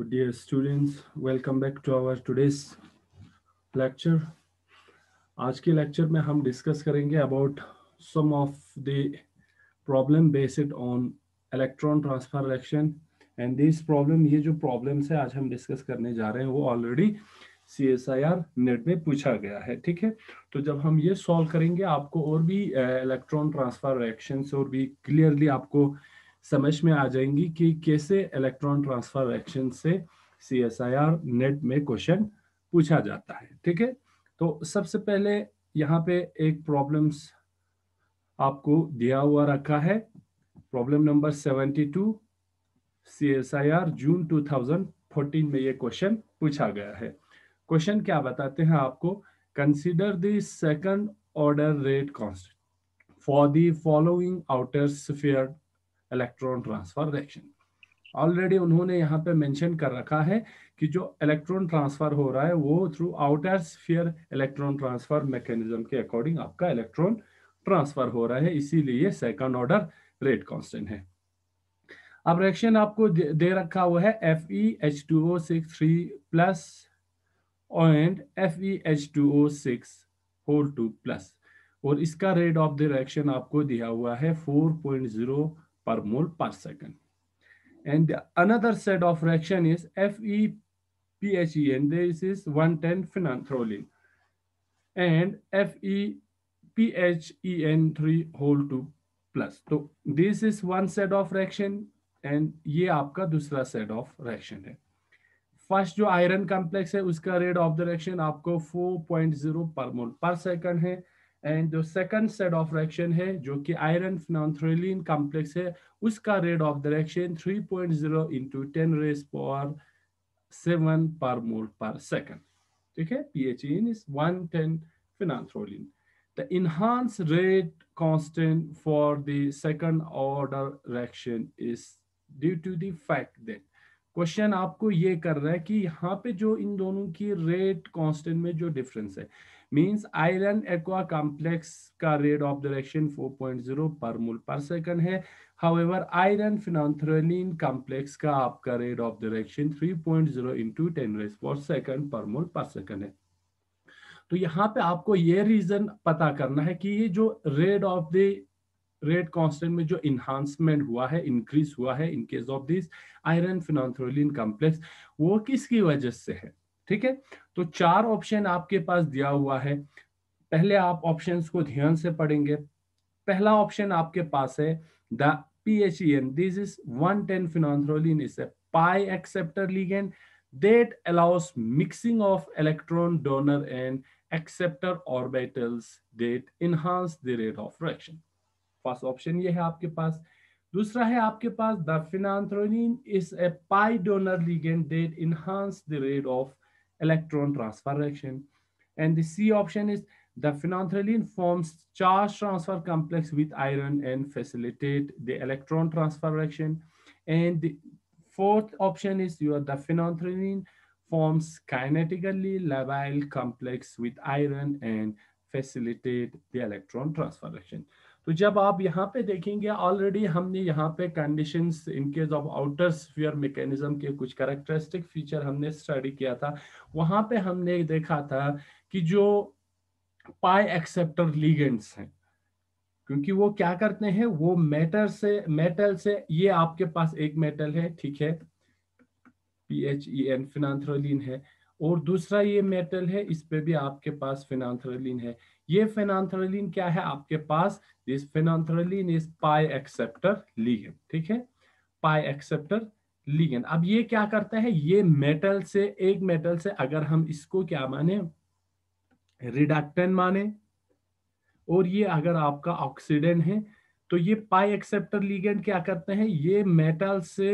Oh, dear students, welcome back to our today's lecture. आज के lecture में हम डिस्कस करेंगे about some of the problem based on electron transfer reaction and this problem ये जो problems है आज हम डिस्कस करने जा रहे हैं वो already C S I R NET में पूछा गया है ठीक है तो जब हम ये सॉल्व करेंगे आपको और भी इलेक्ट्रॉन ट्रांसफर रिएक्शन और भी क्लियरली आपको समझ में आ जाएंगी कि कैसे इलेक्ट्रॉन ट्रांसफर एक्शन से C S I R NET में क्वेश्चन पूछा जाता है ठीक है तो सबसे पहले यहाँ पे एक प्रॉब्लम्स आपको दिया हुआ रखा है problem number seventy two C S I R June two thousand fourteen में ये क्वेश्चन पूछा गया है क्वेश्चन क्या बताते हैं आपको consider the second order rate constant for the following outer sphere electron transfer reaction already उन्होंने यहाँ पे मेंशन कर रखा है कि जो इलेक्ट्रॉन ट्रांसफर हो रहा है वो through outer sphere electron transfer mechanism के अकॉर्डिंग आपका इलेक्ट्रॉन ट्रांसफर हो रहा है इसीलिए सेकंड ऑर्डर रेट कांस्टेंट है अब रिएक्शन आपको दे, रखा हुआ है F E H two O six three plus and F E H two O six whole two plus और इसका रेट ऑफ द रिएक्शन आपको दिया हुआ है four point zero per mole per second. And another set of reaction is FePHE, and this is 110 phenanthrolene. And FePHEN3 whole 2 plus. So this is one set of reaction and ये आपका दूसरा set of reaction है first जो iron complex है उसका rate of the reaction आपको 4.0 पर mole per second है एंड जो सेकंड सेट ऑफ रिएक्शन है जो कि आयरन फिनोथ्रेलिन कॉम्प्लेक्स है उसका rate of direction 3.0 point zero into ten raise पर seven per mole per second ठीक है P H in is one ten phenanthroline the enhanced rate constant for the second order reaction is due to the fact that question आपको ये कर रहा है कि यहाँ पे जो इन दोनों की रेट कॉन्स्टेंट में जो डिफरेंस है means iron aqua complex का rate of direction 4.0 per mole per second है however iron phenanthrene complex का आपका rate of direction 3.0 into 10 raise per second per mole per second है तो यहाँ पे आपको ये रीजन पता करना है कि ये जो rate of the rate constant में जो इन्हांसमेंट हुआ है इंक्रीज हुआ है in case of this iron phenanthroline complex वो किसकी वजह से है ठीक है तो चार ऑप्शन आपके पास दिया हुआ है पहले आप ऑप्शंस को ध्यान से पढ़ेंगे पहला ऑप्शन आपके पास है the PHEN. This is 110 phenanthrolene is a pi acceptor ligand that allows mixing of electron donor and acceptor orbitals that enhance the rate of reaction. First option ये है आपके पास दूसरा है आपके पास the phenanthroline is a pi donor ligand that enhance the rate of electron transfer reaction. And the C option is the phenanthrene forms charge transfer complex with iron and facilitate the electron transfer reaction. And the fourth option is your the phenanthralene forms kinetically labile complex with iron and facilitate the electron transfer reaction. तो जब आप यहाँ पे देखेंगे already हमने यहाँ पे conditions in case of outer sphere mechanism के कुछ करेक्टरिस्टिक फीचर हमने स्टडी किया था वहां पे हमने देखा था कि जो पाई एक्सेप्टर लीगेंट्स हैं क्योंकि वो क्या करते हैं वो मेटल से मेटल से ये आपके पास एक मेटल है ठीक है P H E N phenanthroline है और दूसरा ये मेटल है इस पे भी आपके पास फिनाथ्रोलिन है ये फेनाथ्रेलिन क्या है आपके पास this phenanthroline is pi acceptor ligand ठीक है पाई एक्सेप्टर लीगेंड अब ये क्या करता है ये मेटल से एक मेटल से अगर हम इसको क्या माने रिडक्टेंट माने और ये अगर आपका ऑक्सीडेंट है तो ये पाई एक्सेप्टर लीगेंड क्या करते हैं ये मेटल से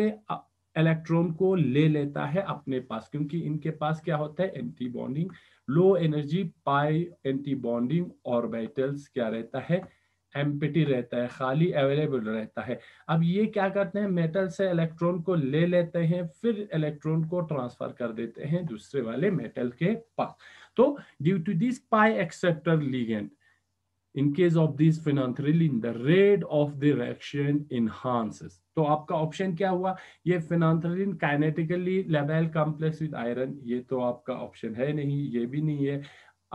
इलेक्ट्रॉन को ले लेता है अपने पास क्योंकि इनके पास क्या होता है antibonding low energy pi antibonding orbitals क्या रहता है एम्पिटी रहता है खाली अवेलेबल रहता है अब ये क्या करते हैं मेटल से इलेक्ट्रॉन को ले लेते हैं फिर इलेक्ट्रॉन को ट्रांसफर कर देते हैं दूसरे वाले मेटल के पास तो due to this pi acceptor ligand in case of this phenanthrelin the rate of the reaction enhances तो आपका ऑप्शन क्या हुआ ये फिनांथ्रेलिन काइनेटिकली लेवल कॉम्प्लेक्स विद आयरन ये तो आपका ऑप्शन है नहीं ये भी नहीं है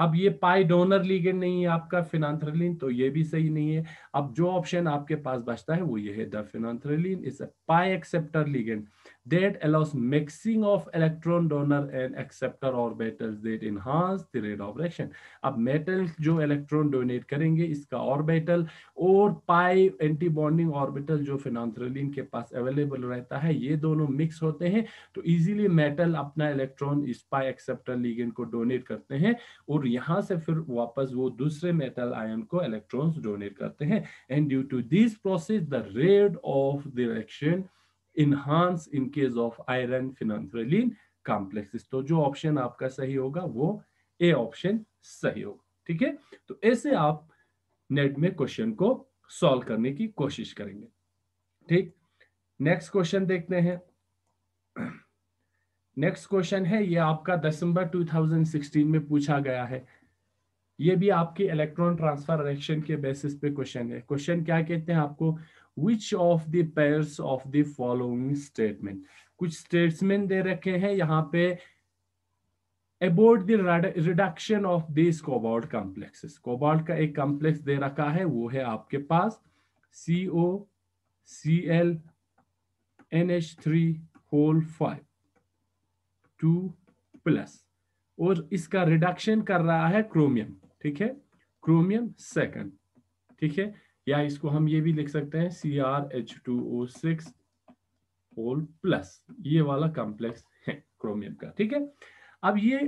अब ये पाई डोनर लीगेंड नहीं है आपका फिनांथ्रेलिन तो ये भी सही नहीं है अब जो ऑप्शन आपके पास बचता है वो ये है the phenanthroline is a pi acceptor ligand that allows mixing of electron donor and acceptor orbitals that enhance the rate of reaction अब मेटल जो इलेक्ट्रॉन डोनेट करेंगे इसका ऑर्बिटल और पाई एंटी बॉन्डिंग ऑर्बिटल जो फिनोंथ्रेलिन के पास अवेलेबल रहता है ये दोनों मिक्स होते हैं तो इजीली मेटल अपना इलेक्ट्रॉन इस पाई एक्सेप्टर लिगेंड को डोनेट करते हैं और यहाँ से फिर वापस वो दूसरे मेटल आयन को इलेक्ट्रॉन्स डोनेट करते हैं and due to this process the rate of the reaction enhance in case of iron phenanthroline complexes तो जो ऑप्शन आपका सही होगा वो ए ऑप्शन सही होगा ठीक है तो ऐसे आप नेट में क्वेश्चन को सॉल्व करने की कोशिश करेंगे ठीक नेक्स्ट क्वेश्चन देखते हैं नेक्स्ट क्वेश्चन है ये आपका दिसंबर 2016 में पूछा गया है ये भी आपके इलेक्ट्रॉन ट्रांसफर रिएक्शन के बेसिस पे क्वेश्चन है क्वेश्चन क्या कहते हैं आपको which of the pairs of the following statement कुछ स्टेटमेंट दे रखे हैं यहाँ पे about the reduction of this cobalt complexes cobalt का एक कॉम्प्लेक्स दे रखा है वो है आपके पास C O C L N H three whole five two plus और इसका रिडक्शन कर रहा है क्रोमियम ठीक है क्रोमियम सेकंड ठीक है या इसको हम ये भी लिख सकते हैं C R H two O six whole plus ये वाला कॉम्प्लेक्स है क्रोमियम का ठीक है अब ये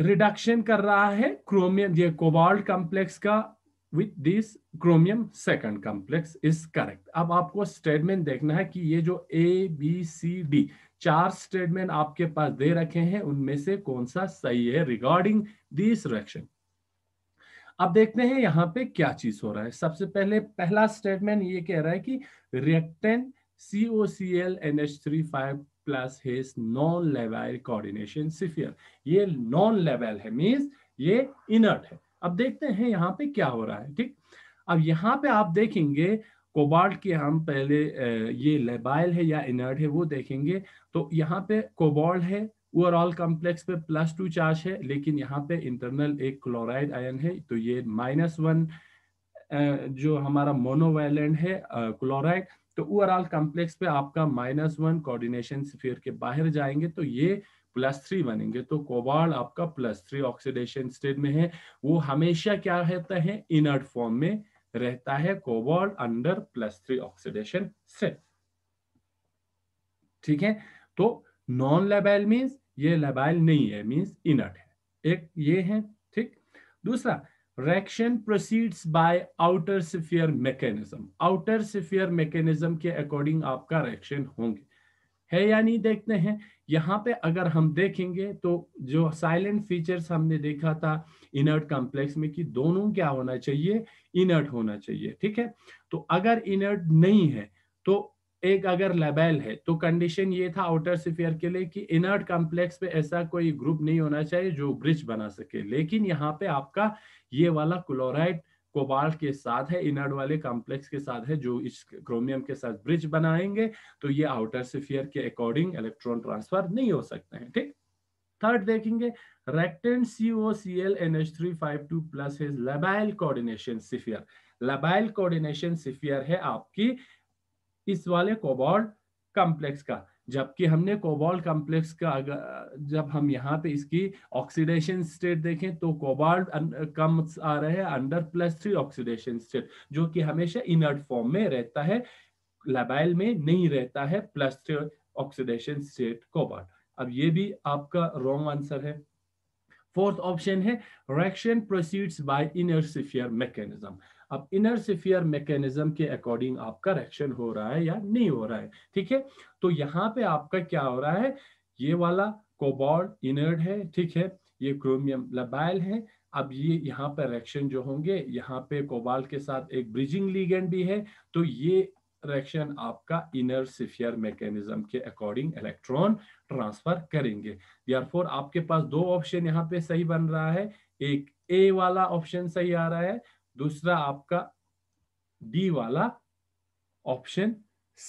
रिडक्शन कर रहा है क्रोमियम ये कोबाल्ट कॉम्प्लेक्स का with this chromium second complex is correct अब आपको स्टेटमेंट देखना है कि ये जो ए बी सी डी चार स्टेटमेंट आपके पास दे रखे हैं उनमें से कौन सा सही है रिगार्डिंग दिस इलेक्शन अब देखते हैं यहाँ पे क्या चीज हो रहा है सबसे पहले पहला स्टेटमेंट ये कह रहा है कि reactant C O C L N H three five plus non लेवल कोऑर्डिनेशन सिफियर ये नॉन लेवल है मीन्स ये इनर्ट है अब देखते हैं यहाँ पे क्या हो रहा है ठीक अब यहाँ पे आप देखेंगे कोबाल्ट के हम पहले ये लेबाइल है या इनर्ड है वो देखेंगे तो यहाँ पे कोबाल्ट है ओवरऑल कॉम्प्लेक्स पे प्लस टू चार्ज है लेकिन यहाँ पे इंटरनल एक क्लोराइड आयन है तो ये माइनस वन जो हमारा मोनोवाइलेंट है क्लोराइड तो ओवरऑल कॉम्प्लेक्स पे आपका माइनस वन कोऑर्डिनेशन स्फीयर के बाहर जाएंगे तो ये प्लस थ्री बनेंगे तो कोबाल्ट आपका प्लस थ्री ऑक्सीडेशन स्टेट में है वो हमेशा क्या रहता है इनर्ट फॉर्म में रहता है cobalt under plus three oxidation stress ठीक है तो नॉन लेबाइल मीन्स ये लेबाइल नहीं है मीन्स इनट है एक ये है ठीक दूसरा reaction proceeds by outer sphere mechanism outer sphere mechanism के अकॉर्डिंग आपका रिएक्शन होंगे है या नहीं देखते हैं यहाँ पे अगर हम देखेंगे तो जो साइलेंट फीचर्स हमने देखा था इनर्ट कॉम्प्लेक्स में कि दोनों क्या होना चाहिए इनर्ट होना चाहिए ठीक है तो अगर इनर्ट नहीं है तो एक अगर लेबेल है तो कंडीशन ये था आउटर सिफियर के लिए कि इनर्ट कॉम्प्लेक्स पे ऐसा कोई ग्रुप नहीं होना चाहिए जो ब्रिज बना सके लेकिन यहाँ पे आपका ये वाला क्लोराइड कोबाल्ट के साथ है इनर्ड वाले कॉम्प्लेक्स के साथ है जो इस क्रोमियम के साथ ब्रिज बनाएंगे तो ये आउटर सिफियर के अकॉर्डिंग इलेक्ट्रॉन ट्रांसफर नहीं हो सकते हैं ठीक थर्ड देखेंगे reactant C O C L N H three five two plus is labile coordination sphere labile coordination sphere है आपकी इस वाले कोबाल्ट कॉम्प्लेक्स का जबकि हमने कोबाल्ट कॉम्प्लेक्स का अगर जब हम यहाँ पे इसकी ऑक्सीडेशन स्टेट देखें तो कोबाल्ट अं, कम आ रहे हैं under plus three oxidation state जो कि हमेशा इनर्ट फॉर्म में रहता है लेबाइल में नहीं रहता है plus three oxidation state cobalt अब ये भी आपका रॉन्ग आंसर है फोर्थ ऑप्शन है reaction proceeds by inner sphere mechanism अब इनर सिफियर मैकेनिज्म के अकॉर्डिंग आपका रिएक्शन हो रहा है या नहीं हो रहा है ठीक है तो यहाँ पे आपका क्या हो रहा है ये वाला कोबाल्ट इनर्ड है ठीक है ये क्रोमियम लबाइल है अब ये यहाँ पर रिएक्शन जो होंगे यहाँ पे कोबाल के साथ एक ब्रिजिंग लीगेंड भी है तो ये रिएक्शन आपका इनर सिफियर मैकेनिज्म के अकॉर्डिंग इलेक्ट्रॉन ट्रांसफर करेंगे यारफोर आपके पास दो ऑप्शन यहाँ पे सही बन रहा है एक ए वाला ऑप्शन सही आ रहा है दूसरा आपका डी वाला ऑप्शन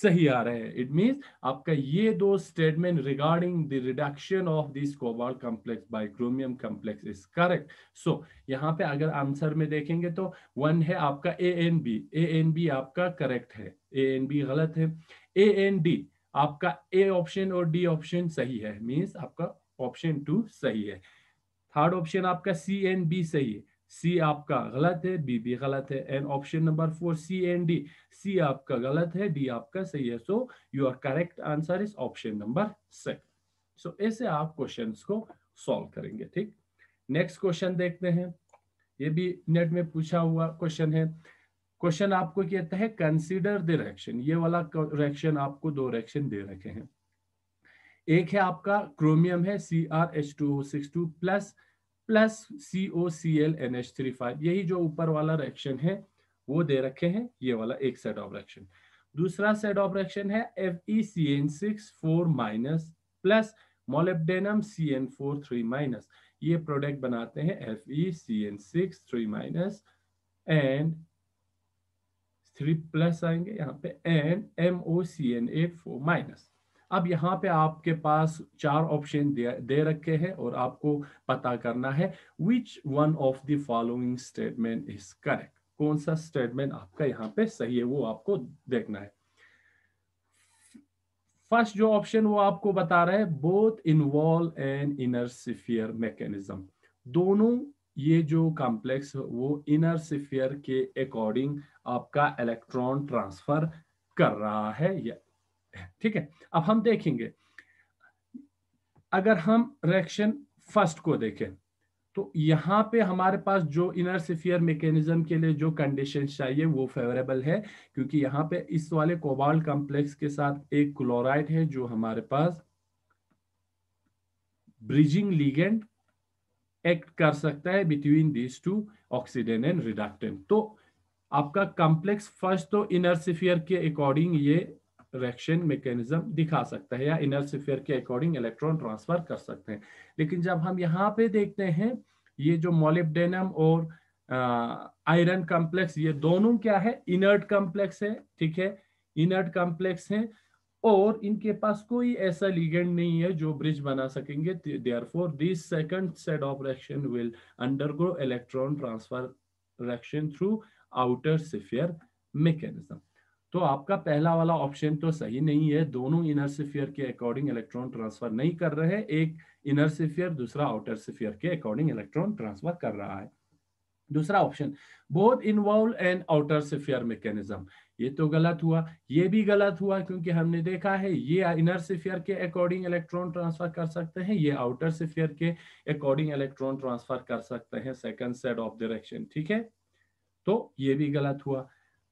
सही आ रहा है इट मीन आपका ये दो statement regarding the reduction of this cobalt complex by chromium complex is correct so यहाँ पे अगर आंसर में देखेंगे तो वन है आपका A and B A and B आपका करेक्ट है ए एन बी गलत है ए एन डी आपका ए ऑप्शन और डी ऑप्शन सही है मीन्स आपका ऑप्शन टू सही है थर्ड ऑप्शन आपका सी एन बी सही है सी आपका गलत है बी भी गलत है and option number four C and D C आपका गलत है डी आपका सही है so your correct answer is option number six so ऐसे आप क्वेश्चन को सॉल्व करेंगे ठीक नेक्स्ट क्वेश्चन देखते हैं ये भी नेट में पूछा हुआ क्वेश्चन है क्वेश्चन आपको कहता है कंसीडर द रिएक्शन ये वाला रिएक्शन आपको दो रिएक्शन दे रखे हैं एक है आपका क्रोमियम है C R H two six two plus plus C O C L N H three five यही जो ऊपर वाला रिएक्शन है वो दे रखे हैं ये वाला एक सेट ऑफ रिएक्शन दूसरा सेट ऑफ रिएक्शन है F E C N six four minus plus molybdenum C N four three minus ये प्रोडक्ट बनाते हैं F E C N six three minus and three plus आएंगे यहाँ पे and M O C N A four minus अब यहाँ पे आपके पास चार ऑप्शन दे, दे रखे हैं और आपको पता करना है which one of the following statement is correct कौन सा स्टेटमेंट आपका यहाँ पे सही है वो आपको देखना है फर्स्ट जो ऑप्शन वो आपको बता रहा है both involve and inner sphere mechanism दोनों ये जो कॉम्प्लेक्स वो इनर सिफियर के अकॉर्डिंग आपका इलेक्ट्रॉन ट्रांसफर कर रहा है या ठीक है अब हम देखेंगे अगर हम रिएक्शन फर्स्ट को देखें तो यहां पे हमारे पास जो इनर सिफियर मैकेनिज्म के लिए जो कंडीशन चाहिए वो फेवरेबल है क्योंकि यहां पे इस वाले कोबाल्ट कॉम्प्लेक्स के साथ एक क्लोराइड है जो हमारे पास ब्रिजिंग लीगेंड एक्ट कर सकता है between these two oxidant and reductant तो आपका कॉम्प्लेक्स फर्स्ट तो इनर सिफियर के अकॉर्डिंग ये रेक्शन मैकेनिज्म दिखा सकता है या इनर्सिफेयर के अकॉर्डिंग इलेक्ट्रॉन ट्रांसफर कर सकते हैं लेकिन जब हम यहाँ पे देखते हैं ये जो मोलिब्डेनम और आयरन कम्प्लेक्स ये दोनों क्या है इनर्ट कम्प्लेक्स है ठीक है इनर्ट कम्प्लेक्स है और इनके पास कोई ऐसा लीगेंड नहीं है जो ब्रिज बना सकेंगे therefore this second set of reaction will undergo electron transfer reaction through outer sphere mechanism तो आपका पहला वाला ऑप्शन तो सही नहीं है दोनों इनर सिफियर के अकॉर्डिंग इलेक्ट्रॉन ट्रांसफर नहीं कर रहे एक इनर सिफियर दूसरा आउटर सिफियर के अकॉर्डिंग इलेक्ट्रॉन ट्रांसफर कर रहा है दूसरा option both involve and outer sphere mechanism ये तो गलत हुआ ये भी गलत हुआ क्योंकि हमने देखा है ये इनर सिफियर के अकॉर्डिंग इलेक्ट्रॉन ट्रांसफर कर सकते हैं ये आउटर सिफियर के अकॉर्डिंग इलेक्ट्रॉन ट्रांसफर कर सकते हैं सेकंड सेट ऑफ डायरेक्शन ठीक है तो ये भी गलत हुआ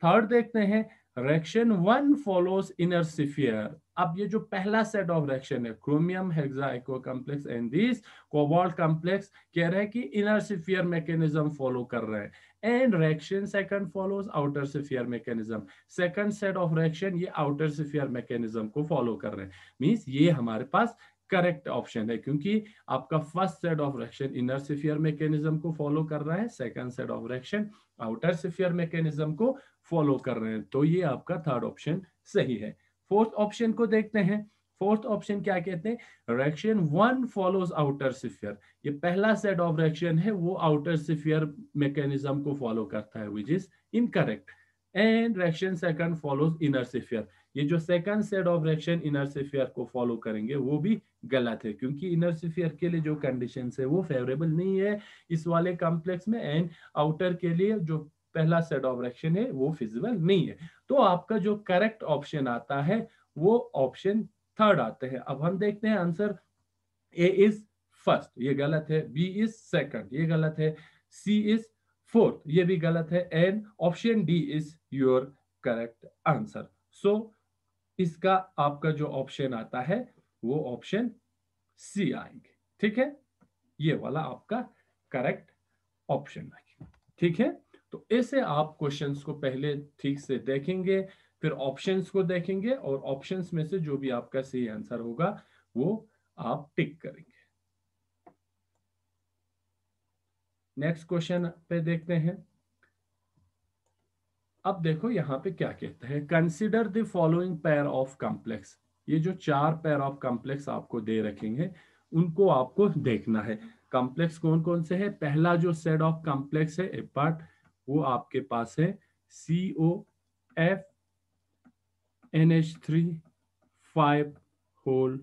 थर्ड देखते हैं reaction one follows inner sphere अब ये जो पहला सेट ऑफ रेक्शन है chromium hexaaqua complex and this cobalt complex कह रहे हैं कि इनर सिफियर मैकेनिज्म फॉलो कर रहे हैं and reaction second follows outer sphere mechanism second set of reaction ये आउटर सिफियर मैकेनिज्म को फॉलो कर रहे हैं means ये हमारे पास करेक्ट ऑप्शन है क्योंकि आपका first set of reaction inner sphere mechanism को फॉलो कर रहा है second set of reaction outer sphere mechanism को फॉलो कर रहे हैं तो ये आपका थर्ड ऑप्शन सही है फोर्थ ऑप्शन को देखते हैं फोर्थ ऑप्शन क्या कहते हैं reaction one follows outer sphere ये पहला सेट ऑफ रेक्शन है वो आउटर सिफियर मैकेनिज्म को फॉलो करता है which is incorrect and reaction second follows inner sphere ये जो second set of reaction inner sphere को फॉलो करेंगे वो भी गलत है क्योंकि इनर सिफियर के लिए जो कंडीशन है वो फेवरेबल नहीं है इस वाले कॉम्प्लेक्स में एंड आउटर के लिए जो पहला सेट ऑफ रिएक्शन है वो फिजिबल नहीं है तो आपका जो करेक्ट ऑप्शन आता है वो ऑप्शन थर्ड आते हैं अब हम देखते हैं आंसर ए इज फर्स्ट ये गलत है बी इज सेकंड ये गलत है सी इज फोर्थ ये भी गलत है and option D is your correct answer so इसका आपका जो ऑप्शन आता है वो ऑप्शन सी आएंगे ठीक है ये वाला आपका करेक्ट ऑप्शन आएगा ठीक है तो ऐसे आप क्वेश्चंस को पहले ठीक से देखेंगे फिर ऑप्शंस को देखेंगे और ऑप्शंस में से जो भी आपका सही आंसर होगा वो आप टिक करेंगे नेक्स्ट क्वेश्चन पे देखते हैं अब देखो यहां पे क्या कहते हैं consider the following pair of complex ये जो चार पेयर ऑफ कॉम्प्लेक्स आपको दे रखेंगे उनको आपको देखना है कॉम्प्लेक्स कौन कौन से है पहला जो सेट ऑफ कॉम्प्लेक्स है ए पार्ट वो आपके पास है C O F N H three five whole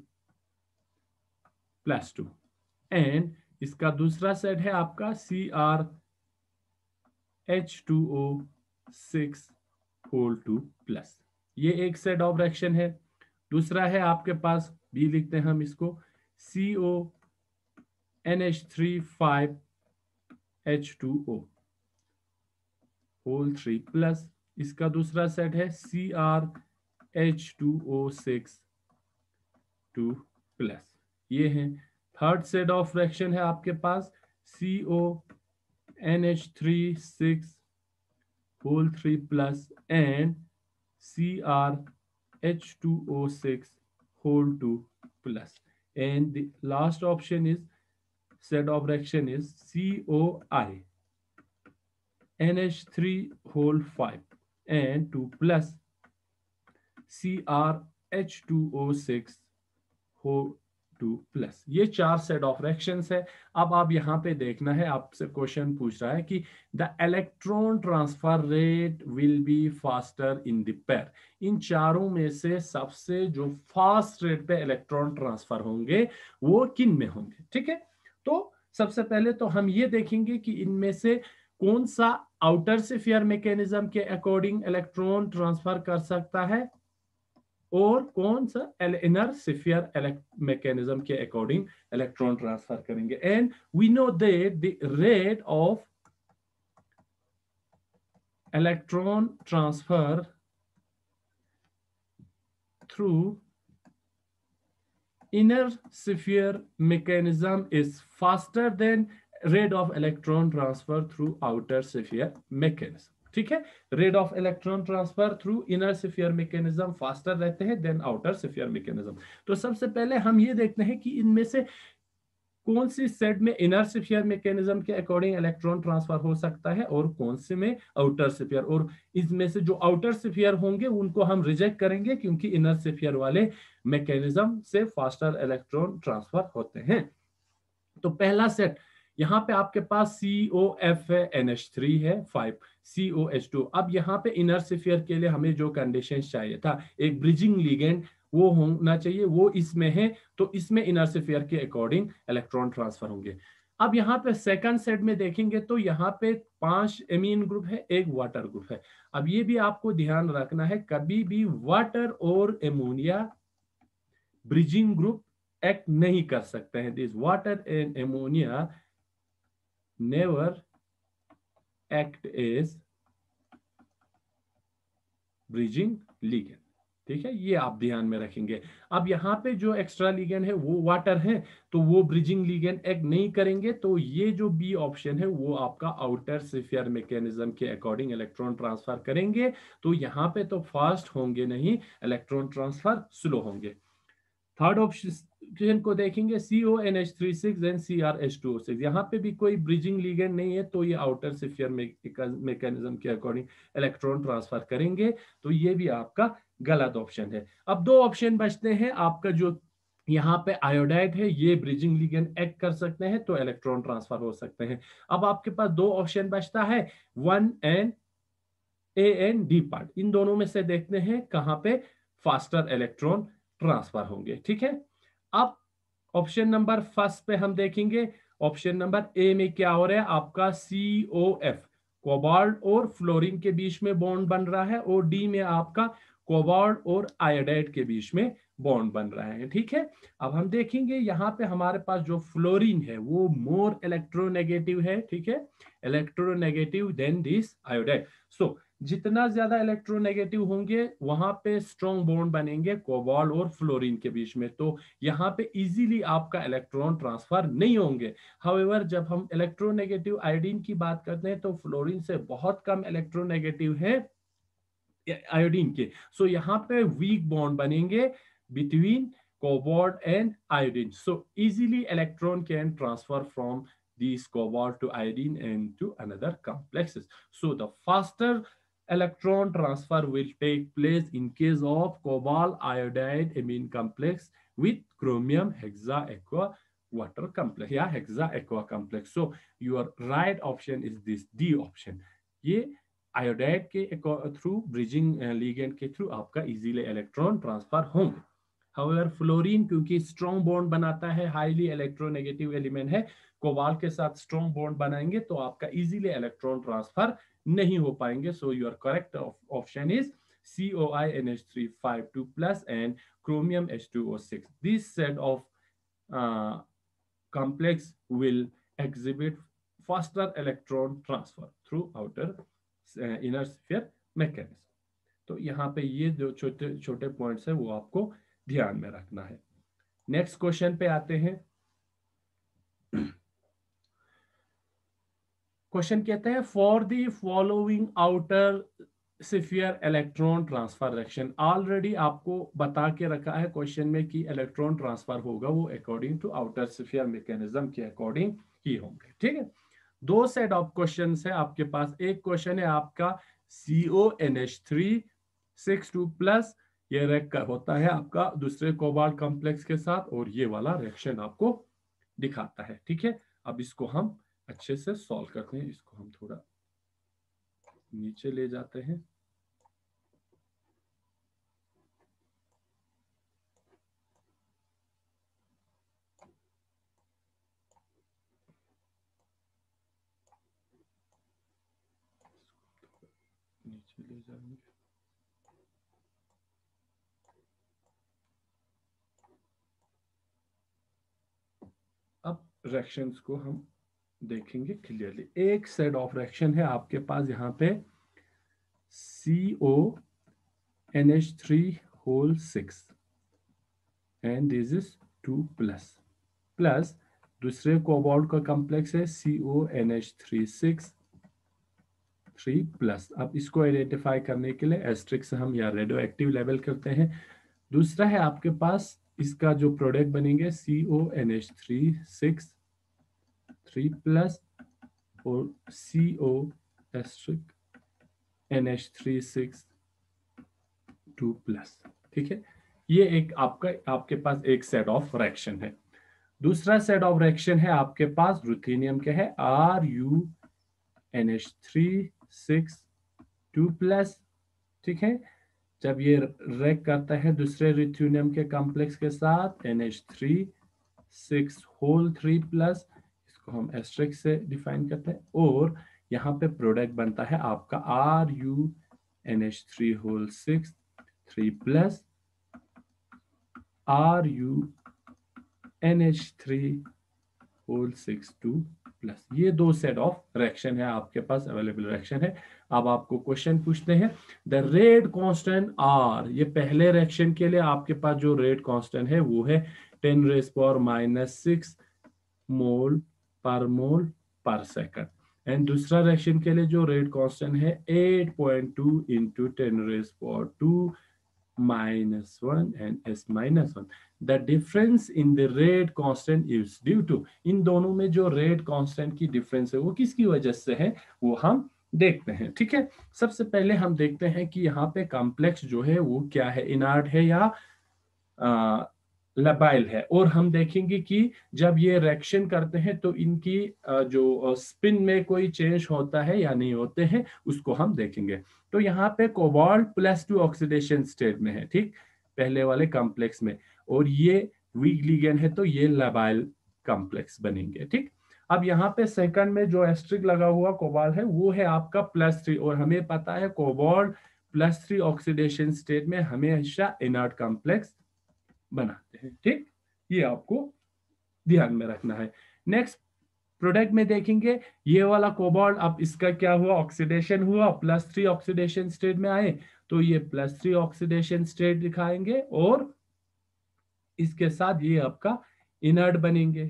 plus two and इसका दूसरा सेट है आपका C R H two O six whole two plus ये एक सेट ऑफ रिएक्शन है दूसरा है आपके पास बी लिखते हैं हम इसको C O N H three five H two O whole three plus इसका दूसरा सेट है C R H two O six two plus ये है थर्ड सेट ऑफ फ्रैक्शन है आपके पास C O N H three six whole three plus and C R H two O six whole two plus and the last option is set of fraction is C O I NH3 whole 5 and 2 plus CrH2O6 whole 2 plus ये चार set of reactions है अब आप यहाँ पे देखना है आपसे क्वेश्चन पूछ रहा है कि the electron transfer rate will be faster in the pair इन चारों में से सबसे जो फास्ट रेट पे इलेक्ट्रॉन ट्रांसफर होंगे वो किन में होंगे ठीक है तो सबसे पहले तो हम ये देखेंगे कि इनमें से कौन सा आउटर सिफियर मैकेनिज्म के अकॉर्डिंग इलेक्ट्रॉन ट्रांसफर कर सकता है और कौन सा इनर सिफियर मैकेनिज्म के अकॉर्डिंग इलेक्ट्रॉन ट्रांसफर करेंगे and we know that the rate of electron transfer through inner sphere mechanism is faster than rate of electron transfer through outer sphere mechanism ठीक है rate of electron transfer through inner sphere mechanism faster रहते हैं then outer sphere mechanism तो सबसे पहले हम ये देखते हैं कि इनमें से कौन सी सेट में इनर सिफियर मैकेनिज्म के अकॉर्डिंग इलेक्ट्रॉन ट्रांसफर हो सकता है और कौन से में आउटर सिफियर और इसमें से जो आउटर सिफियर होंगे उनको हम रिजेक्ट करेंगे क्योंकि इनर सिफियर वाले मैकेनिज्म से फास्टर इलेक्ट्रॉन ट्रांसफर होते हैं तो पहला सेट यहाँ पे आपके पास सी ओ एफ है एन एच थ्री है five C O H two अब यहाँ पे इनर्सिफियर के लिए हमें जो कंडीशन चाहिए था एक ब्रिजिंग लिगेंड वो होना चाहिए वो इसमें है तो इसमें इनर्सिफियर के अकॉर्डिंग इलेक्ट्रॉन ट्रांसफर होंगे अब यहाँ पे सेकंड सेट में देखेंगे तो यहाँ पे पांच एमीन ग्रुप है एक वाटर ग्रुप है अब ये भी आपको ध्यान रखना है कभी भी वाटर और एमोनिया ब्रिजिंग ग्रुप एक्ट नहीं कर सकते हैं this water and ammonia never act as bridging ligand ठीक है ये आप ध्यान में रखेंगे अब यहां पे जो एक्स्ट्रा लीगेंड है वो वाटर है तो वो ब्रिजिंग लीगेंड एक्ट नहीं करेंगे तो ये जो बी ऑप्शन है वो आपका आउटर सिफियर मैकेनिज्म के अकॉर्डिंग इलेक्ट्रॉन ट्रांसफर करेंगे तो यहां पे तो फास्ट होंगे नहीं इलेक्ट्रॉन ट्रांसफर स्लो होंगे थर्ड ऑप्शन को देखेंगे C O N H three six and C R H two six यहाँ पे भी कोई ब्रिजिंग लीगेंड नहीं है तो ये आउटर से फेयर के अकॉर्डिंग इलेक्ट्रॉन ट्रांसफर करेंगे तो ये भी आपका गलत ऑप्शन है अब दो ऑप्शन बचते हैं आपका जो यहाँ पे आयोडाइड है ये ब्रिजिंग लिगेंड एक्ट कर सकते हैं तो इलेक्ट्रॉन ट्रांसफर हो सकते हैं अब आपके पास दो ऑप्शन बचता है one and A and D part इन दोनों में से देखते हैं कहाँ पे फास्टर इलेक्ट्रॉन ट्रांसफर होंगे ठीक है अब ऑप्शन नंबर फर्स्ट पे हम देखेंगे ऑप्शन नंबर ए में क्या हो रहा है आपका सी कोबाल्ट और फ्लोरिन के बीच में बॉन्ड बन रहा है और डी में आपका कोबाल्ट और आयोडाइड के बीच में बॉन्ड बन रहा है ठीक है अब हम देखेंगे यहाँ पे हमारे पास जो फ्लोरीन है वो मोर इलेक्ट्रोनेगेटिव है ठीक है electronegative then this iodide so जितना ज्यादा इलेक्ट्रोनेगेटिव होंगे वहां पे स्ट्रॉन्ग बॉन्ड बनेंगे कोबाल और फ्लोरीन के बीच में तो यहाँ पे इजीली आपका इलेक्ट्रॉन ट्रांसफर नहीं होंगे हावेवर जब हम इलेक्ट्रोनेगेटिव आयोडीन की बात करते हैं तो फ्लोरीन से बहुत कम इलेक्ट्रोनेगेटिव है आयोडीन के सो so, यहाँ पे वीक बॉन्ड बनेंगे between cobalt and iodine. So easily electron can transfer from these cobalt to iodine and to another complexes. So the faster electron transfer will take place in case of cobalt iodide amine complex with chromium hexa aqua water complex yeah hexa aqua complex so your right option is this d option ye iodide के through bridging ligand के through आपका easily electron transfer होंगे however fluorine क्योंकि strong bond बनाता है highly electronegative element है cobalt के साथ स्ट्रॉन्ग बॉन्ड बनाएंगे तो आपका इजीली इलेक्ट्रॉन ट्रांसफर नहीं हो पाएंगे so your correct option is COINH352 plus and chromium H2O6. This set of uh, complex will exhibit faster electron transfer through outer uh, inner sphere mechanism. तो यहाँ पे ये जो छोटे छोटे पॉइंट्स हैं वो आपको ध्यान में रखना है नेक्स्ट क्वेश्चन पे आते हैं क्वेश्चन कहते हैं for the following outer sphere electron transfer reaction already आपको बता के रखा है क्वेश्चन में कि इलेक्ट्रॉन ट्रांसफर होगा वो according to outer sphere mechanism के अकॉर्डिंग ही होंगे ठीक है दो सेट ऑफ क्वेश्चन है आपके पास एक क्वेश्चन है आपका C O N H three six two plus ये होता है आपका दूसरे कोबाल्ट कॉम्प्लेक्स के साथ और ये वाला रिएक्शन आपको दिखाता है ठीक है अब इसको हम अच्छे से सॉल्व करते हैं इसको हम थोड़ा नीचे ले जाते हैं अब रेक्शंस को हम देखेंगे क्लियरली एक सेट ऑफ रिएक्शन है आपके पास यहाँ पे C O N H three whole six and this is two plus plus दूसरे कोबाल्ट का कॉम्प्लेक्स है C O N H three six three plus अब इसको आइडेंटिफाई करने के लिए एस्ट्रिक्स हम या रेडो एक्टिव लेवल करते हैं दूसरा है आपके पास इसका जो प्रोडक्ट बनेंगे C O N H three six three plus और C O asterisk N H three six two plus ठीक है ये एक आपका आपके पास एक सेट ऑफ रिएक्शन है दूसरा सेट ऑफ रिएक्शन है आपके पास रुथीनियम के है R U N H three six two plus ठीक है जब ये रेक करता है दूसरे रिथ्यूनियम के कॉम्प्लेक्स के साथ N H three six whole three plus इसको हम एस्ट्रिक से डिफाइन करते हैं और यहाँ पे प्रोडक्ट बनता है आपका R U N H three whole six three plus R U N H three whole six two plus ये दो सेट ऑफ रिएक्शन है आपके पास अवेलेबल रिएक्शन है अब आपको क्वेश्चन पूछते हैं द रेट कांस्टेंट आर ये पहले रिएक्शन के लिए आपके पास जो रेट कांस्टेंट है वो है टेन रेस पर minus six mole per mole per second and दूसरा रिएक्शन के लिए जो रेट कांस्टेंट है 8.2 point two into ten raise four to minus 1 and s minus 1 the difference in the rate constant is due to इन दोनों में जो rate constant की डिफरेंस है वो किसकी वजह से है वो हम देखते हैं ठीक है सबसे पहले हम देखते हैं कि यहाँ पे कॉम्प्लेक्स जो है वो क्या है इनार्ट है या लबाइल है और हम देखेंगे कि जब ये रिएक्शन करते हैं तो इनकी जो स्पिन में कोई चेंज होता है या नहीं होते हैं उसको हम देखेंगे तो यहाँ पे cobalt plus two oxidation state में है ठीक पहले वाले कॉम्प्लेक्स में और ये वीक लिगेंड है तो ये लबाइल कॉम्प्लेक्स बनेंगे ठीक अब यहाँ पे सेकंड में जो एस्ट्रिक लगा हुआ कोबाल है वो है आपका प्लस थ्री और हमें पता है cobalt plus three oxidation state में हमेशा इनर्ट कॉम्प्लेक्स बनाते हैं ठीक ये आपको ध्यान में रखना है नेक्स्ट प्रोडक्ट में देखेंगे ये वाला कोबाल्ट अब इसका क्या हुआ ऑक्सीडेशन हुआ प्लस थ्री ऑक्सीडेशन स्टेट में आए तो ये प्लस थ्री ऑक्सीडेशन स्टेट दिखाएंगे और इसके साथ ये आपका इनर्ट बनेंगे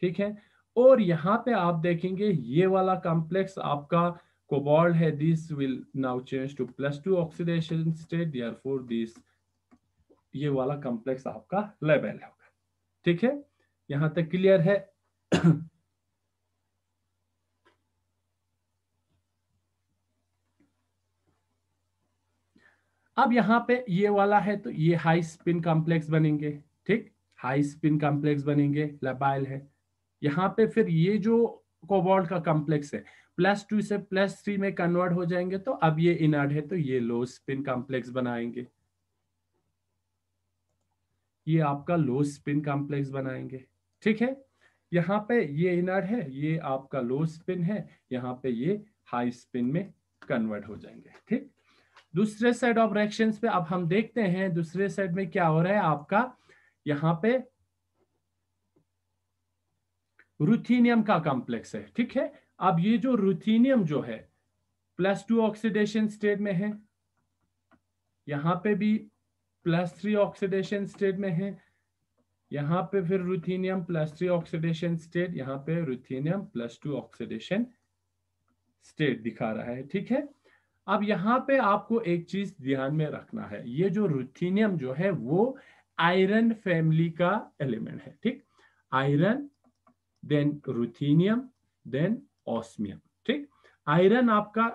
ठीक है और यहाँ पे आप देखेंगे ये वाला कॉम्प्लेक्स आपका कोबाल्ट है this will now change to plus two oxidation state therefore this ये वाला कॉम्प्लेक्स आपका लेवल होगा ठीक है यहां तक क्लियर है अब यहां पे ये वाला है तो ये हाई स्पिन कॉम्प्लेक्स बनेंगे ठीक हाई स्पिन कॉम्प्लेक्स बनेंगे लेबाइल है यहां पे फिर ये जो कोबाल्ट का कॉम्प्लेक्स है प्लस टू से प्लस थ्री में कन्वर्ट हो जाएंगे तो अब ये इनर्ड है तो ये लो स्पिन कॉम्प्लेक्स बनाएंगे ये आपका लो स्पिन कॉम्प्लेक्स बनाएंगे ठीक है यहाँ पे ये इनर है ये आपका लो स्पिन है यहाँ पे ये हाई स्पिन में कन्वर्ट हो जाएंगे ठीक दूसरे साइड ऑफ रिएक्शन पे अब हम देखते हैं दूसरे साइड में क्या हो रहा है आपका यहाँ पे रुथीनियम का कॉम्प्लेक्स है ठीक है अब ये जो रुथीनियम जो है प्लस टू ऑक्सीडेशन स्टेट में है यहां पे भी प्लस थ्री ऑक्सीडेशन स्टेट में है यहाँ पे फिर ruthenium plus three oxidation state यहाँ पे ruthenium plus two oxidation state दिखा रहा है ठीक है अब यहाँ पे आपको एक चीज ध्यान में रखना है ये जो रुथीनियम जो है वो आयरन फैमिली का एलिमेंट है ठीक iron then ruthenium then osmium ठीक आयरन आपका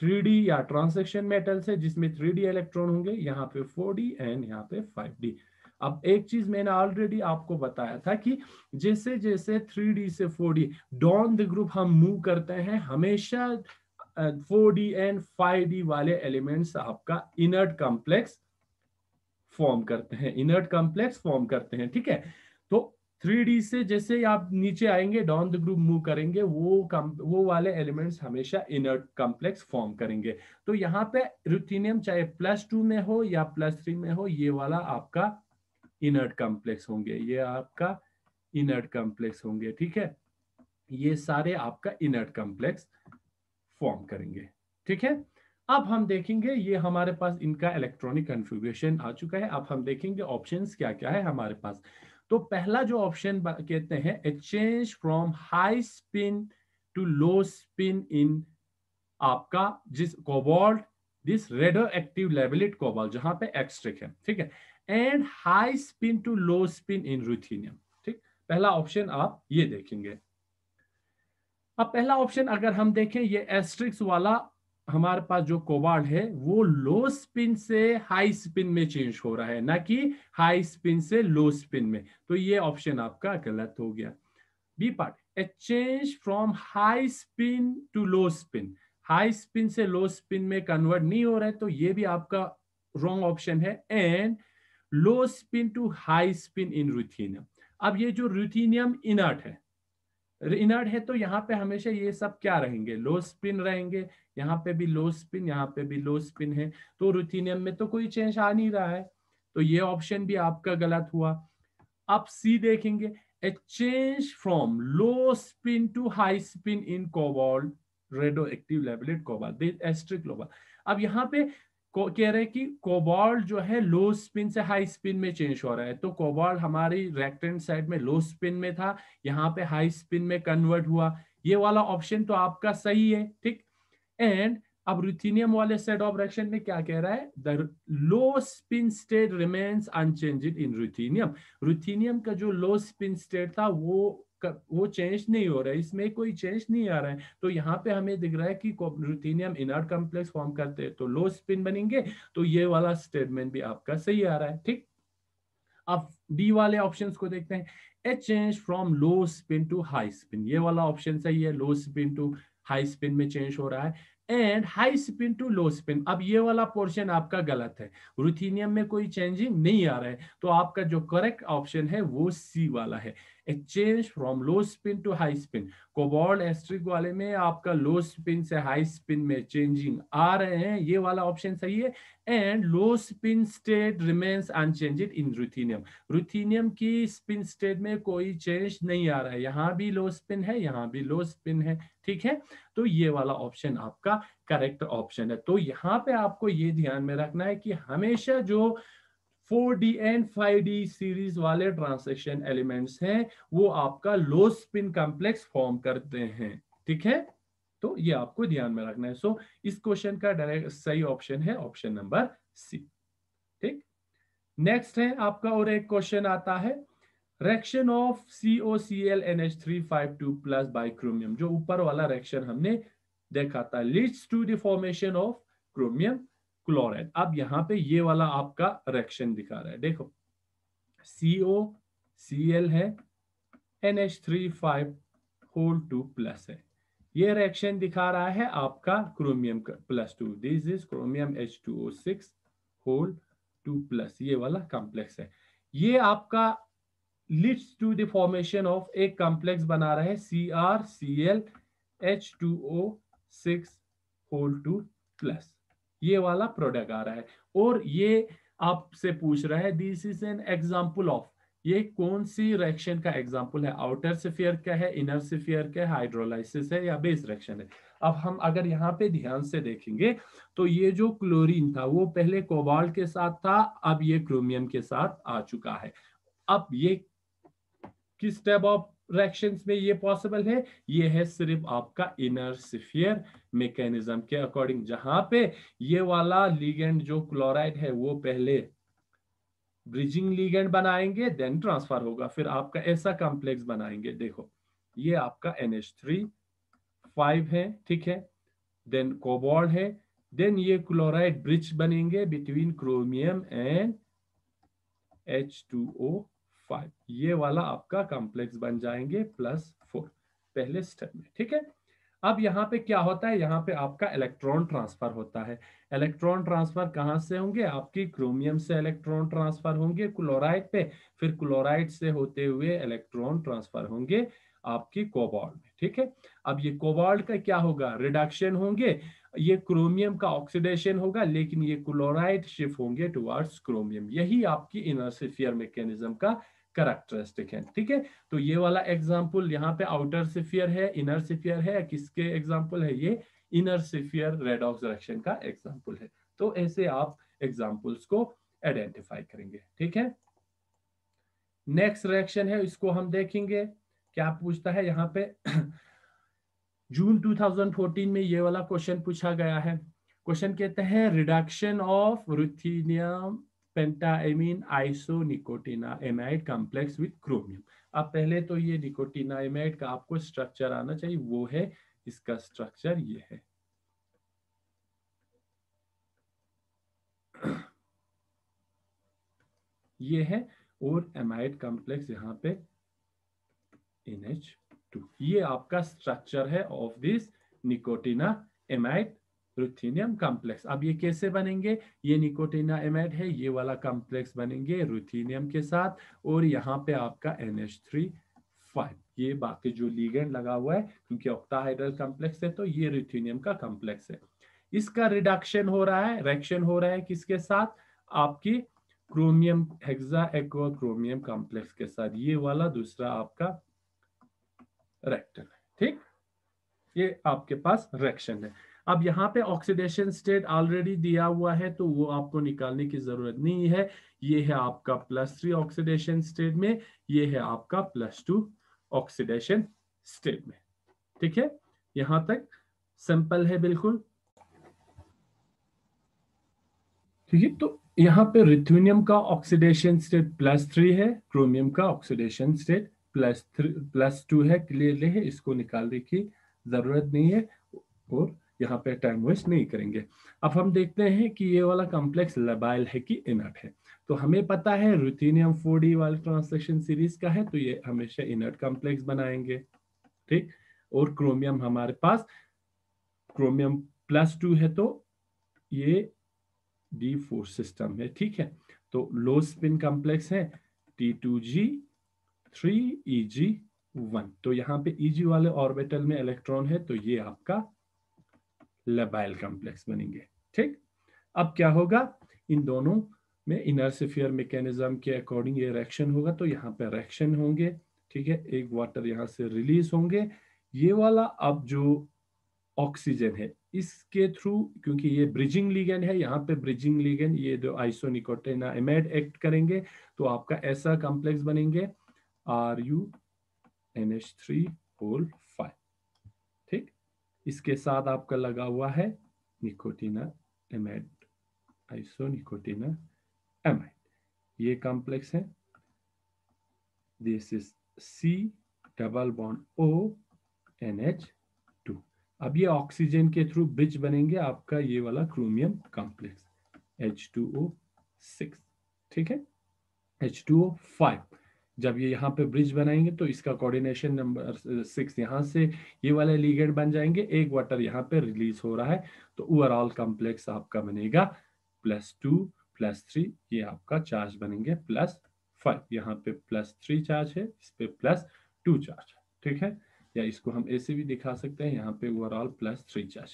थ्री या ट्रांसेक्शन मेटल्स है जिसमें थ्री इलेक्ट्रॉन होंगे यहाँ पे फोर एंड यहाँ पे फाइव अब एक चीज मैंने ऑलरेडी आपको बताया था कि जैसे जैसे 3D से 4D डॉन द ग्रुप हम मूव करते हैं हमेशा 4D एंड 5D वाले एलिमेंट्स आपका इनर्ट कॉम्प्लेक्स फॉर्म करते हैं इनर्ट कॉम्प्लेक्स फॉर्म करते हैं ठीक है तो थ्री से जैसे आप नीचे आएंगे डॉन द ग्रुप मूव करेंगे वो कम वो वाले एलिमेंट्स हमेशा इनर कॉम्प्लेक्स फॉर्म करेंगे तो यहाँ पे रूटीनियम चाहे प्लस टू में हो या प्लस थ्री में हो ये वाला आपका इनर्ट कॉम्प्लेक्स होंगे ये आपका इनर्ट कॉम्प्लेक्स होंगे ठीक है ये सारे आपका इनर्ट कॉम्प्लेक्स फॉर्म करेंगे ठीक है अब हम देखेंगे ये हमारे पास इनका इलेक्ट्रॉनिक कंफ्यूगेशन आ चुका है अब हम देखेंगे ऑप्शन क्या क्या है हमारे पास तो पहला जो ऑप्शन कहते हैं exchange from high spin to low spin in आपका जिस cobalt this redox active labile cobalt जहां पे एक्सट्रिक है ठीक है and high spin to low spin in ruthenium ठीक पहला ऑप्शन आप ये देखेंगे अब पहला ऑप्शन अगर हम देखें ये एस्ट्रिक्स वाला हमारे पास जो कोबाल्ट है वो लो स्पिन से हाई स्पिन में चेंज हो रहा है ना कि हाई स्पिन से लो स्पिन में तो ये ऑप्शन आपका गलत हो गया B part A change from high spin to low spin high spin से लो स्पिन में कन्वर्ट नहीं हो रहा है तो ये भी आपका रॉन्ग ऑप्शन है and low spin to high spin in ruthenium अब ये जो रुथीनियम इनर्ट है इनर्ड है तो यहाँ पे हमेशा ये सब क्या रहेंगे लो स्पिन रहेंगे यहाँ पे भी लो स्पिन यहाँ पे भी लो स्पिन है तो रुथीनियम में तो कोई चेंज आ नहीं रहा है तो ये ऑप्शन भी आपका गलत हुआ आप सी देखेंगे A change from low spin to high spin in cobalt redox active labile cobalt asterisk लोबाल अब यहाँ पे कह रहे हैं कि कोबाल्ट जो है लो स्पिन से हाई स्पिन में चेंज हो रहा है तो कोबाल्ट हमारी रेक्ट साइड में लो स्पिन में था यहाँ पे हाई स्पिन में कन्वर्ट हुआ ये वाला ऑप्शन तो आपका सही है ठीक एंड अब रुथीनियम वाले सेट ऑफ रिएक्शन में क्या कह रहा है the low spin state remains unchanged in ruthenium ruthenium का जो लो स्पिन स्टेट था वो वो चेंज नहीं हो रहा है इसमें कोई चेंज नहीं आ रहा है तो यहाँ पे हमें दिख रहा है कि रूटीनियम इनर कॉम्प्लेक्स फॉर्म करते हैं तो लो स्पिन बनेंगे तो ये वाला स्टेटमेंट भी आपका सही आ रहा है ठीक अब डी वाले ऑप्शन को देखते हैं A change from low spin to high spin ये वाला ऑप्शन सही है low spin to high spin में चेंज हो रहा है and high spin to low spin अब ये वाला पोर्शन आपका गलत है रुथीनियम में कोई चेंजिंग नहीं आ रहा है तो आपका जो करेक्ट ऑप्शन है वो सी वाला है exchange from low spin to high spin cobalt asterisk वाले में आपका लो स्पिन से हाई स्पिन में चेंजिंग आ रहे हैं ये वाला ऑप्शन सही है and low spin state remains unchanged in ruthenium ruthenium की स्पिन स्टेट में कोई चेंज नहीं आ रहा है यहाँ भी लो स्पिन है यहाँ भी लो स्पिन है ठीक है तो ये वाला ऑप्शन आपका करेक्ट ऑप्शन है तो यहाँ पे आपको ये ध्यान में रखना है कि हमेशा जो four D and five D series वाले ट्रांसेक्शन एलिमेंट्स हैं वो आपका लो स्पिन कॉम्प्लेक्स फॉर्म करते हैं ठीक है तो ये आपको ध्यान में रखना है सो so, इस क्वेश्चन का डायरेक्ट सही ऑप्शन है ऑप्शन नंबर सी ठीक नेक्स्ट है आपका और एक क्वेश्चन आता है reaction of CO C L N H three five two plus by chromium जो ऊपर वाला रेक्शन हमने देखा था लीड्स टू द ऑफ क्रोमियम क्लोराइड अब यहाँ पे ये वाला आपका रिएक्शन दिखा रहा है देखो सीओ सी एल है N H three five whole two plus है ये रिएक्शन दिखा रहा है आपका chromium plus two this is chromium H two O six whole two plus ये वाला कॉम्प्लेक्स है ये आपका leads to the formation of एक कॉम्प्लेक्स बना रहा है C R C L H two O six whole two plus ये वाला प्रोडक्ट आ रहा है और ये आपसे पूछ रहा है this is an example of ये कौन सी रिएक्शन का एग्जाम्पल है आउटर सिफियर क्या है इनर सिफियर क्या हाइड्रोलाइसिस है या बेस रिएक्शन है अब हम अगर यहाँ पे ध्यान से देखेंगे तो ये जो क्लोरीन था वो पहले कोबाल्ट के साथ था अब ये क्रोमियम के साथ आ चुका है अब ये किस टाइप ऑफ फ्रैक्शन में ये पॉसिबल है ये है सिर्फ आपका इनर सिफियर मैकेनिज्म के अकॉर्डिंग जहां पे ये वाला लीगेंड जो क्लोराइड है वो पहले ब्रिजिंग लीगेंड बनाएंगे देन ट्रांसफर होगा फिर आपका ऐसा कॉम्प्लेक्स बनाएंगे देखो ये आपका एन एच थ्री फाइव है ठीक है देन कोबॉल्ड है देन ये क्लोराइड ब्रिज बनेंगे between chromium and H two O five ये वाला आपका कॉम्प्लेक्स बन जाएंगे प्लस फोर पहले स्टेप में ठीक है अब यहाँ पे क्या होता है यहाँ पे आपका इलेक्ट्रॉन ट्रांसफर होता है इलेक्ट्रॉन ट्रांसफर कहाँ से होंगे आपकी क्रोमियम से इलेक्ट्रॉन ट्रांसफर होंगे क्लोराइड पे फिर क्लोराइड से होते हुए इलेक्ट्रॉन ट्रांसफर होंगे आपकी कोबाल्ट में ठीक है अब ये कोबाल्ट का क्या होगा रिडक्शन होंगे ये क्रोमियम का ऑक्सीडेशन होगा लेकिन ये क्लोराइड शिफ्ट होंगे टुवार्ड्स क्रोमियम यही आपकी इनर्सिफियर मैकेनिज्म का करेक्टरिस्टिक है ठीक है तो ये वाला एग्जाम्पल यहाँ पे आउटर सिफियर है इनर सिफियर है किसके एग्जाम्पल है ये इनर सिफियर रेडॉक्स रिएक्शन का एग्जाम्पल है तो ऐसे आप एग्जाम्पल्स को आइडेंटिफाई करेंगे ठीक है नेक्स्ट रिएक्शन है इसको हम देखेंगे क्या पूछता है यहाँ पे जून 2014 में ये वाला क्वेश्चन पूछा गया है क्वेश्चन कहते हैं reduction of ruthenium iso pentaammine isonicotinamide complex with chromium अब पहले तो ये निकोटिनाएमाइड का आपको स्ट्रक्चर आना चाहिए वो है इसका स्ट्रक्चर ये है ये है और एमाइड कॉम्प्लेक्स यहाँ पे एन एच टू ये आपका स्ट्रक्चर है of this nicotinamide ruthenium complex अब ये कैसे बनेंगे ये निकोटिना एमेड है ये वाला कॉम्प्लेक्स बनेंगे रुथीनियम के साथ और यहाँ पे आपका एन एच थ्री फाइव ये बाकी जो लीगेंड लगा हुआ है क्योंकि ऑक्टाहाइड्रल कॉम्प्लेक्स है तो ये रुथीनियम का कॉम्प्लेक्स है इसका रिडक्शन हो रहा है रेक्शन हो रहा है किसके साथ आपकी chromium hexaaqua chromium complex के साथ ये वाला दूसरा आपका रेक्टन है ठीक ये आपके पास रेक्शन है अब यहाँ पे ऑक्सीडेशन स्टेट ऑलरेडी दिया हुआ है तो वो आपको निकालने की जरूरत नहीं है ये है आपका प्लस थ्री ऑक्सीडेशन स्टेट में ये है आपका प्लस टू ऑक्सीडेशन स्टेट में ठीक है यहाँ तक सिंपल है बिल्कुल ठीक है तो यहाँ पे रिथ्यूनियम का ऑक्सीडेशन स्टेट प्लस थ्री है क्रोमियम का oxidation state plus three plus two है क्लियरली है इसको निकालने की जरूरत नहीं है और यहाँ पे टाइम वेस्ट नहीं करेंगे अब हम देखते हैं कि ये वाला कॉम्प्लेक्स लबाइल है कि इनर्ट है तो हमें पता है रुथीनियम फोर वाला ट्रांसलेक्शन सीरीज का है तो ये हमेशा इनर्ट कॉम्प्लेक्स बनाएंगे ठीक और क्रोमियम हमारे पास क्रोमियम प्लस टू है तो ये डी फोर सिस्टम है ठीक है तो लो स्पिन कॉम्प्लेक्स है t two g three e g one तो यहाँ पे ई e जी वाले ऑर्बिटल में इलेक्ट्रॉन है तो ये आपका लेबाइल कॉम्प्लेक्स बनेंगे ठीक अब क्या होगा इन दोनों में इनर्सिफियर मेकेनिज्म के अकॉर्डिंग ये रिएक्शन होगा तो यहाँ पे रिएक्शन होंगे ठीक है एक वाटर यहाँ से रिलीज होंगे ये वाला अब जो ऑक्सीजन है इसके थ्रू क्योंकि ये ब्रिजिंग लीगेंड है यहाँ पे ब्रिजिंग लीगेंड ये जो आइसोनिकोटेना एमेड एक्ट करेंगे तो आपका ऐसा कॉम्प्लेक्स बनेंगे R U N H three whole इसके साथ आपका लगा हुआ है निकोटिना एमाइड आइसोनिकोटिना एमाइड ये कॉम्प्लेक्स है this is C double bond O N H two अब ये ऑक्सीजन के थ्रू ब्रिज बनेंगे आपका ये वाला chromium complex H two O six ठीक है एच टू ओ फाइव जब ये यहाँ पे ब्रिज बनाएंगे तो इसका कोऑर्डिनेशन नंबर सिक्स यहाँ से ये वाले लीगेंड बन जाएंगे एक वाटर यहाँ पे रिलीज हो रहा है तो ओवरऑल कॉम्प्लेक्स आपका बनेगा प्लस टू प्लस थ्री ये आपका चार्ज बनेंगे प्लस फाइव यहाँ पे प्लस थ्री चार्ज है इस पे प्लस टू चार्ज है ठीक है या इसको हम ऐसे भी दिखा सकते हैं यहाँ पे ओवरऑल प्लस थ्री चार्ज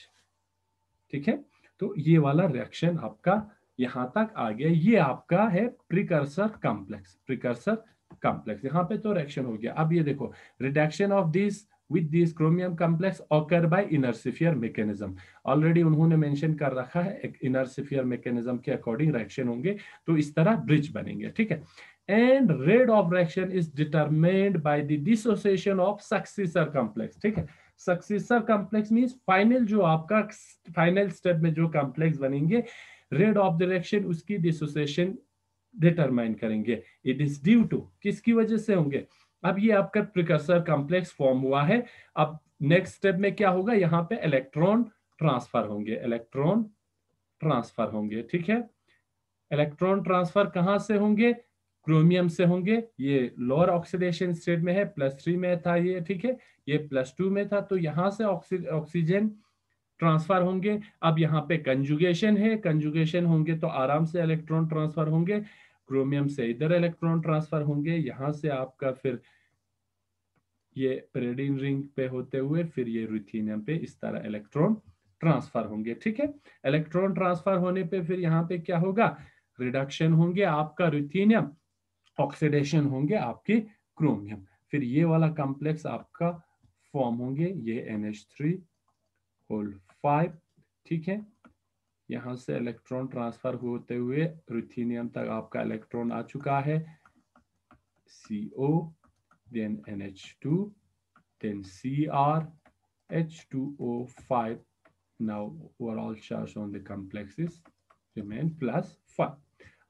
ठीक है तो ये वाला रिएक्शन आपका यहाँ तक आ गया ये आपका है प्रिकर्सर कॉम्प्लेक्स प्रिकर्सर कॉम्प्लेक्स यहाँ पे तो रिएक्शन हो गया अब ये देखो reduction of this with this chromium complex occur by inner sphere mechanism already उन्होंने मेंशन कर रखा है एक इनर्सिफियर मैकेनिज्म के अकॉर्डिंग रिएक्शन होंगे तो इस तरह ब्रिज बनेंगे ठीक है and rate of reaction is determined by the dissociation of successor complex ठीक है सक्सेसर कॉम्प्लेक्स मींस फाइनल जो आपका फाइनल स्टेप में जो कॉम्प्लेक्स बनेंगे रेट ऑफ द रिएक्शन उसकी डिसोसिएशन डिटरमाइन करेंगे इट इज ड्यू टू किसकी वजह से होंगे अब ये आपका प्रिकर्सर कॉम्प्लेक्स फॉर्म हुआ है अब नेक्स्ट स्टेप में क्या होगा यहाँ पे इलेक्ट्रॉन ट्रांसफर होंगे इलेक्ट्रॉन ट्रांसफर होंगे ठीक है इलेक्ट्रॉन ट्रांसफर कहां से होंगे क्रोमियम से होंगे ये लोअर ऑक्सीडेशन स्टेट में है प्लस थ्री में था ये ठीक है ये प्लस टू में था तो यहां से ऑक्सीजन ट्रांसफर होंगे अब यहाँ पे कंजुगेशन है कंजुगेशन होंगे तो आराम से इलेक्ट्रॉन ट्रांसफर होंगे क्रोमियम से इधर इलेक्ट्रॉन ट्रांसफर होंगे यहाँ से आपका फिर ये पेरेडिन रिंग पे होते हुए फिर ये रुथीनियम पे इस तरह इलेक्ट्रॉन ट्रांसफर होंगे ठीक है इलेक्ट्रॉन ट्रांसफर होने पे फिर यहाँ पे क्या होगा रिडक्शन होंगे आपका रुथीनियम ऑक्सीडेशन होंगे आपके क्रोमियम फिर ये वाला कॉम्प्लेक्स आपका फॉर्म होंगे ये N H three hold five ठीक है यहाँ से इलेक्ट्रॉन ट्रांसफर होते हुए रुथीनियम तक आपका इलेक्ट्रॉन आ चुका है CO then NH2 then Cr H2O5 now overall charge on the complexes remain plus 5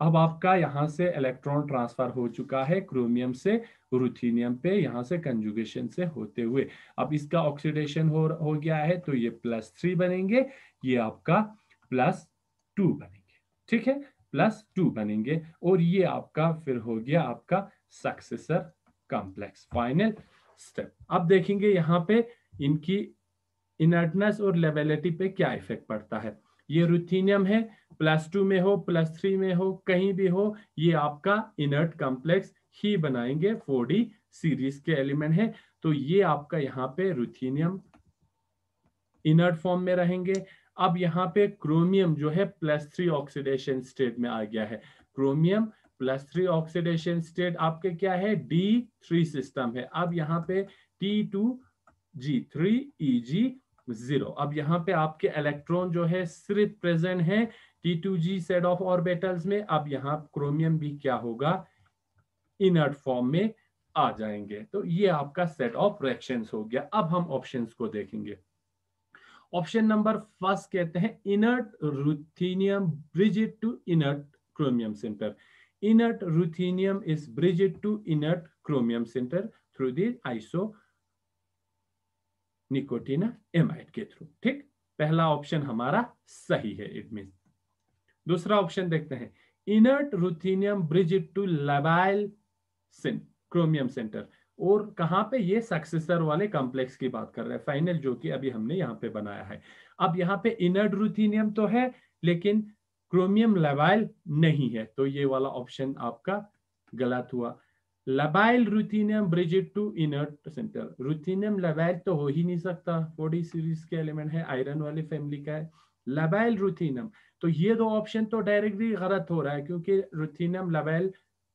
अब आपका यहां से इलेक्ट्रॉन ट्रांसफर हो चुका है क्रोमियम से रुथीनियम पे यहाँ से कंजुगेशन से होते हुए अब इसका ऑक्सीडेशन हो हो गया है तो ये प्लस थ्री बनेंगे ये आपका प्लस टू बनेंगे ठीक है प्लस टू बनेंगे और ये आपका फिर हो गया आपका सक्सेसर कॉम्प्लेक्स फाइनल स्टेप अब देखेंगे यहाँ पे इनकी इनर्टनेस और लेबिलिटी पे क्या इफेक्ट पड़ता है ये रुथीनियम है प्लस टू में हो प्लस थ्री में हो कहीं भी हो ये आपका इनर्ट कॉम्प्लेक्स ही बनाएंगे फोर सीरीज के एलिमेंट है तो ये आपका यहाँ पे रुथीनियम इनर्ट फॉर्म में रहेंगे अब यहाँ पे क्रोमियम जो है प्लस थ्री ऑक्सीडेशन स्टेट में आ गया है chromium plus three oxidation state आपके क्या है डी थ्री सिस्टम है अब यहाँ पे t two g three e g zero अब यहाँ पे आपके इलेक्ट्रॉन जो है सिर्फ प्रेजेंट है t two g set of orbitals में अब यहाँ क्रोमियम भी क्या होगा इनर्ट फॉर्म में आ जाएंगे तो ये आपका सेट ऑफ रिएक्शन हो गया अब हम ऑप्शन को देखेंगे ऑप्शन नंबर फर्स्ट कहते हैं inert ruthenium bridged to inert chromium centre inert ruthenium is bridged to inert chromium centre through the nicotinamide के थ्रू ठीक पहला ऑप्शन हमारा सही है इट मीन दूसरा ऑप्शन देखते हैं inert ruthenium bridge to labile सिन क्रोमियम सेंटर और कहाँ पे ये सक्सेसर वाले कॉम्प्लेक्स की बात कर रहे हैं फाइनल जो कि अभी हमने यहां पे बनाया है अब यहाँ पे इनर्ट रुथीनियम तो है लेकिन क्रोमियम लेवाइल नहीं है तो ये वाला ऑप्शन आपका गलत हुआ labile ruthenium bridged to inert centre ruthenium labile तो हो ही नहीं सकता फोडी सीरीज के एलिमेंट है आयरन वाली फैमिली का है लबाइल रूथीनियम तो ये दो ऑप्शन तो डायरेक्टली गलत हो रहा है क्योंकि रूथीनियम लबाइल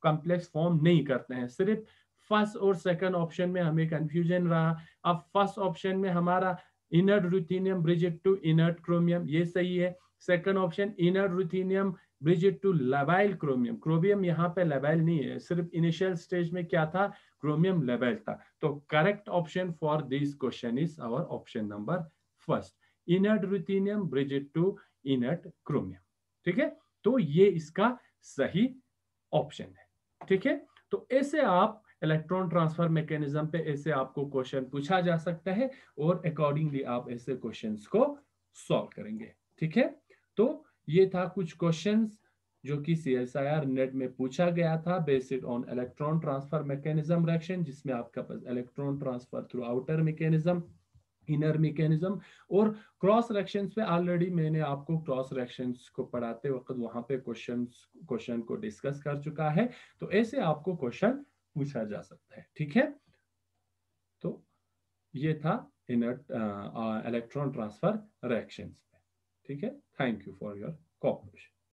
कॉम्प्लेक्स फॉर्म नहीं करते हैं सिर्फ फर्स्ट और सेकंड ऑप्शन में हमें कंफ्यूजन रहा अब फर्स्ट ऑप्शन में हमारा inert ruthenium bridged to inert chromium ये सही है second option inner ruthenium bridged to labile chromium chromium यहाँ पे लेबाइल नहीं है सिर्फ इनिशियल स्टेज में क्या था क्रोमियम लेबाइल था तो correct option for this question is our option number first inert ruthenium bridged to inert chromium ठीक है तो ये इसका सही ऑप्शन है ठीक है तो ऐसे आप इलेक्ट्रॉन ट्रांसफर मैकेनिज्म पे ऐसे आपको क्वेश्चन पूछा जा सकता है और अकॉर्डिंगली आप ऐसे क्वेश्चंस को सॉल्व करेंगे ठीक है तो ये था कुछ क्वेश्चंस जो कि C S I R NET में पूछा गया था based on electron transfer mechanism reaction जिसमें आपका पास electron transfer through outer mechanism inner mechanism और क्रॉस रिएक्शंस पे ऑलरेडी मैंने आपको क्रॉस रिएक्शंस को पढ़ाते वक्त वहां पे क्वेश्चन क्वेश्चन को डिस्कस कर चुका है तो ऐसे आपको क्वेश्चन पूछा जा सकता है ठीक है तो ये था इनर इलेक्ट्रॉन ट्रांसफर रिएक्शंस ठीक है thank you for your corporation